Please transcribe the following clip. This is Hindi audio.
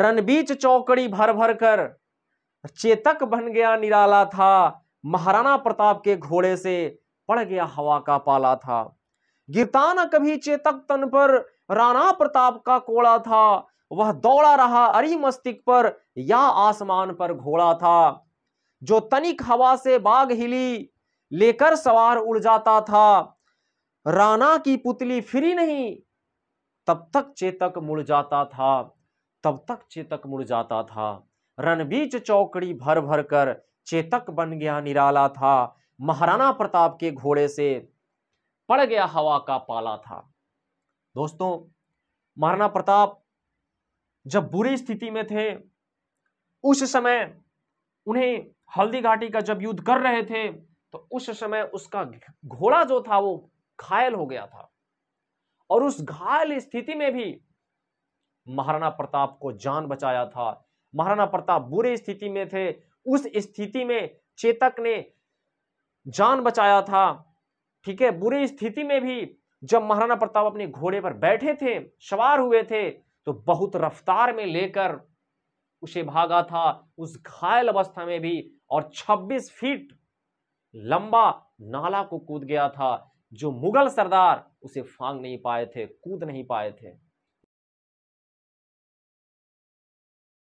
रणबीच चौकड़ी भर भर कर चेतक बन गया निराला था महाराणा प्रताप के घोड़े से पड़ गया हवा का पाला था गिरता न कभी चेतक तन पर राणा प्रताप का कोड़ा था वह दौड़ा रहा अरी मस्तिक पर या आसमान पर घोड़ा था जो तनिक हवा से बाग हिली लेकर सवार उड़ जाता था राणा की पुतली फिरी नहीं तब तक चेतक मुड़ जाता था तब तक चेतक मुड़ जाता था रणबीच चौकड़ी भर भर कर चेतक बन गया निराला था महाराणा प्रताप के घोड़े से पड़ गया हवा का पाला था दोस्तों महाराणा प्रताप जब बुरी स्थिति में थे उस समय उन्हें हल्दी घाटी का जब युद्ध कर रहे थे तो उस समय उसका घोड़ा जो था वो घायल हो गया था और उस घायल स्थिति में भी महाराणा प्रताप को जान बचाया था महाराणा प्रताप बुरी स्थिति में थे उस स्थिति में चेतक ने जान बचाया था ठीक है बुरी स्थिति में भी जब महाराणा प्रताप अपने घोड़े पर बैठे थे सवार हुए थे तो बहुत रफ्तार में लेकर उसे भागा था उस घायल अवस्था में भी और 26 फीट लंबा नाला को कूद गया था जो मुगल सरदार उसे फांग नहीं पाए थे कूद नहीं पाए थे